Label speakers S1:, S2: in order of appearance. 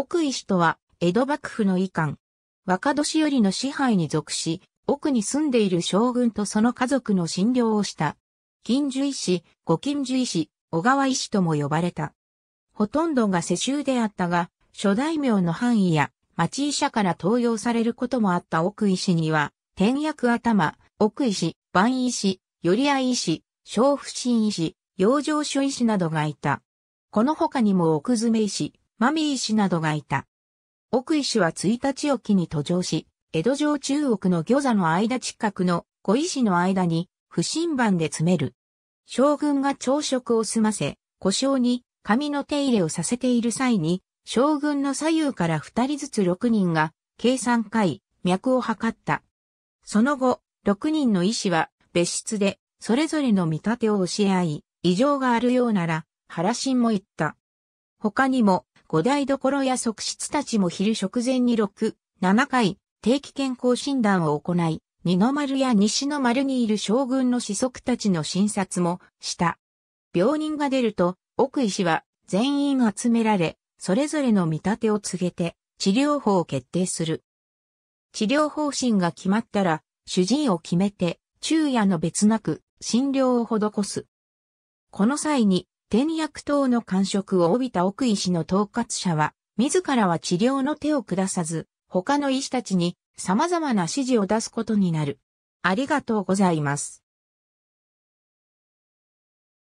S1: 奥医師とは、江戸幕府
S2: の遺憾。若年寄りの支配に属し、奥に住んでいる将軍とその家族の診療をした。金樹医師、五金樹医師、小川医師とも呼ばれた。ほとんどが世襲であったが、諸大名の範囲や町医者から登用されることもあった奥医師には、天薬頭、奥医師、万医師、寄合医師、小不審医師、養生所医師などがいた。この他にも奥詰医師、マミー氏などがいた。奥井氏は1日をきに途上し、江戸城中国の餃座の間近くの小師の間に不審番で詰める。将軍が朝食を済ませ、故障に髪の手入れをさせている際に、将軍の左右から二人ずつ六人が、計算回、脈を測った。その後、六人の医師は別室で、それぞれの見立てを教え合い、異常があるようなら、原信も言った。他にも、五台所や側室たちも昼食前に6、7回、定期健康診断を行い、二の丸や西の丸にいる将軍の子息たちの診察もした。病人が出ると、奥医師は全員集められ、それぞれの見立てを告げて、治療法を決定する。治療方針が決まったら、主治医を決めて、昼夜の別なく、診療を施す。この際に、天薬等の感触を帯びた奥医師の統括者は、自らは治療の手を下さず、他の医師たちに様々な指示を出すことになる。ありがとうござ
S1: います。